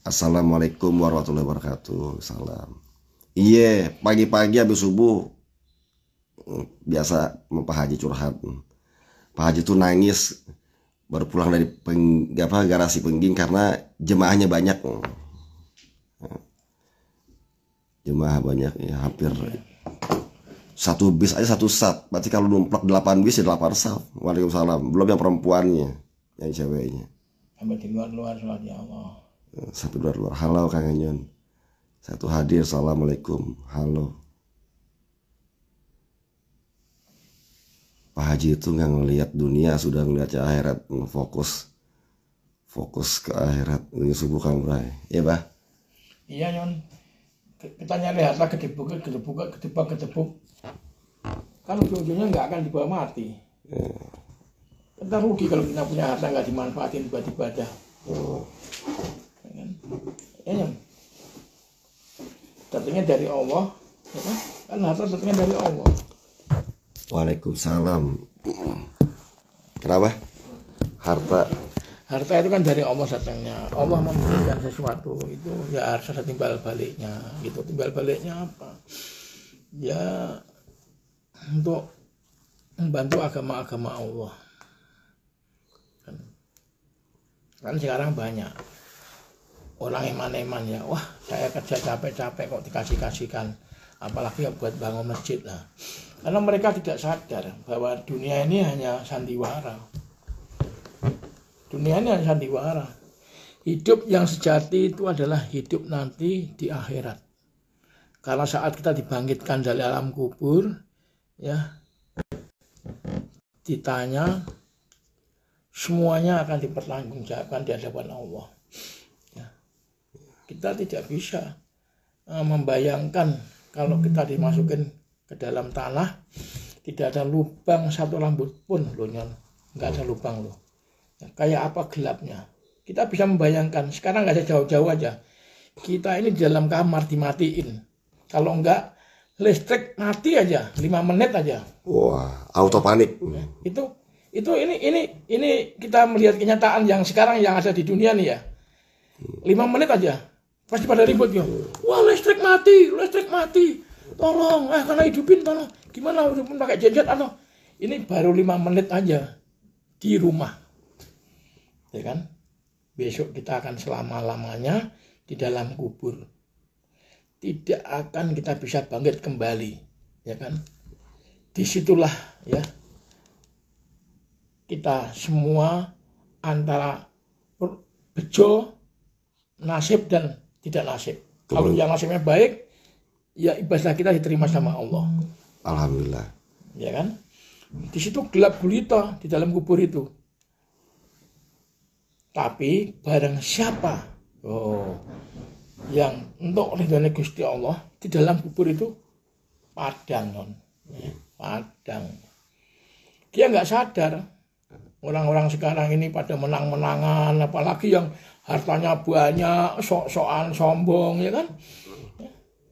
Assalamualaikum warahmatullahi wabarakatuh. Salam. Iya, pagi-pagi habis subuh hmm, biasa Pak Haji curhat. Hmm. Pak Haji tuh nangis baru pulang dari peng, apa, garasi pengging karena jemaahnya banyak. Hmm. Jemaah banyak ya hampir satu bis aja satu sat. Berarti kalau numplak delapan bis ya delapan sat. Waalaikumsalam. Belum yang perempuannya, yang ceweknya. Sampai di luar-luar ya Allah satu dua dua halo kang Enyon satu hadir assalamualaikum halo Pak Haji itu nggak ngelihat dunia sudah ngelihat ya, akhirat fokus fokus ke akhirat ini subuh kang Bray ya bah iya nyon kita nyari harta kedepuk kedepuk kedepuk kedepuk kan ujung-ujungnya nggak akan dibawa mati kita kan rugi kalau kita punya harta nggak dimanfaatin buat ibadah oh. satunya dari Allah ya kan? kan? harta satunya dari Allah Waalaikumsalam kenapa harta harta itu kan dari Allah datangnya Allah memberikan sesuatu itu ya harus ada timbal baliknya gitu timbal baliknya apa ya untuk membantu agama-agama Allah kan sekarang banyak orang eman-eman ya wah saya kerja capek-capek kok dikasih-kasihkan apalagi ya buat bangun masjid lah karena mereka tidak sadar bahwa dunia ini hanya sandiwara dunia ini hanya sandiwara hidup yang sejati itu adalah hidup nanti di akhirat karena saat kita dibangkitkan dari alam kubur ya ditanya semuanya akan dipertanggungjawabkan di hadapan Allah kita tidak bisa e, membayangkan kalau kita dimasukin ke dalam tanah tidak ada lubang satu rambut pun loh nyon nggak ada lubang loh ya, kayak apa gelapnya kita bisa membayangkan sekarang nggak ada jauh-jauh aja kita ini di dalam kamar dimatiin kalau nggak listrik mati aja lima menit aja wah auto panik ya, itu itu ini ini ini kita melihat kenyataan yang sekarang yang ada di dunia nih ya lima menit aja Pasti pada ribut ya. Wah listrik mati, listrik mati. Tolong, eh karena hidupin tolong. Gimana hidupin pakai genset atau ini baru lima menit aja di rumah. Ya kan? Besok kita akan selama-lamanya di dalam kubur. Tidak akan kita bisa bangkit kembali, ya kan? Disitulah ya kita semua antara bejo, nasib dan tidak nasib. Kalau yang nasibnya baik, ya ibadah kita diterima sama Allah. Alhamdulillah. Ya kan? Di situ gelap gulita di dalam kubur itu. Tapi barang siapa oh, yang untuk ridhonya Gusti Allah di dalam kubur itu padang non, ya, padang. Dia nggak sadar Orang-orang sekarang ini pada menang-menangan, apalagi yang hartanya banyak, sok-sokan sombong, ya kan?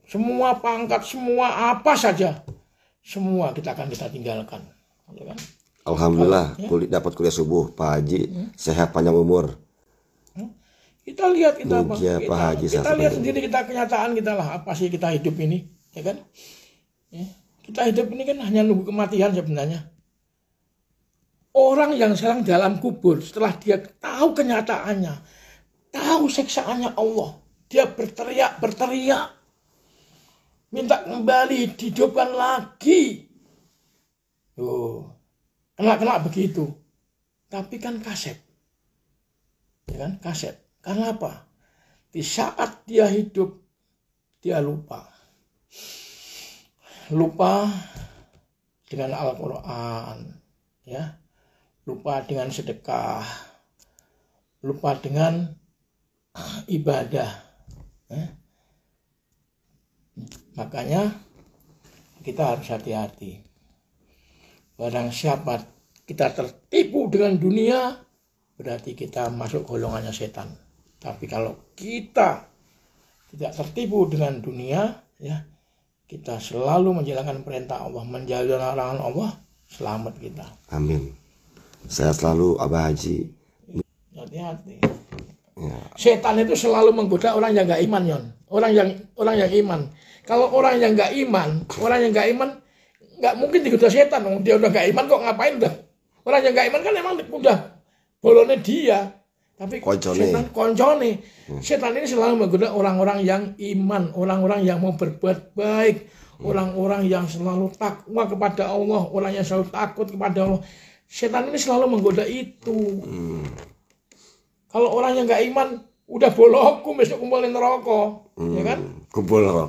Semua pangkat, semua apa saja, semua kita akan kita tinggalkan, ya kan? Alhamdulillah, ya? kulit dapat kuliah subuh, Pak Haji, ya? sehat panjang umur. Hmm. Kita lihat kita apa? Pak kita, kita lihat sendiri kita kenyataan kita lah, apa sih kita hidup ini, ya kan? Ya. Kita hidup ini kan hanya nunggu kematian sebenarnya Orang yang sedang dalam kubur setelah dia tahu kenyataannya, tahu siksaannya Allah, dia berteriak, berteriak. Minta kembali, dihidupkan lagi. Oh, kena-kena begitu. Tapi kan kaset. Ya kan, kaset. Karena apa? Di saat dia hidup, dia lupa. Lupa dengan Al-Quran. Ya, lupa dengan sedekah, lupa dengan ibadah. Eh? Makanya kita harus hati-hati. Barang siapa kita tertipu dengan dunia, berarti kita masuk golongannya setan. Tapi kalau kita tidak tertipu dengan dunia, ya kita selalu menjalankan perintah Allah, menjalankan larangan Allah, selamat kita. Amin. Saya selalu Abah Haji. Hati-hati. Ya. Setan itu selalu menggoda orang yang nggak iman, Yon. Orang yang orang yang iman. Kalau orang yang nggak iman, orang yang nggak iman nggak mungkin digoda setan. Dia udah nggak iman kok ngapain udah? Orang yang nggak iman kan emang udah bolone dia. Tapi koncone. setan koncone. Hmm. Setan ini selalu menggoda orang-orang yang iman, orang-orang yang mau berbuat baik, hmm. orang-orang hmm. yang selalu takwa kepada Allah, orang yang selalu takut kepada Allah setan ini selalu menggoda itu. Hmm. Kalau orang yang nggak iman, udah bolokku besok kumpulin rokok, ya hmm. ya kan? Kumpul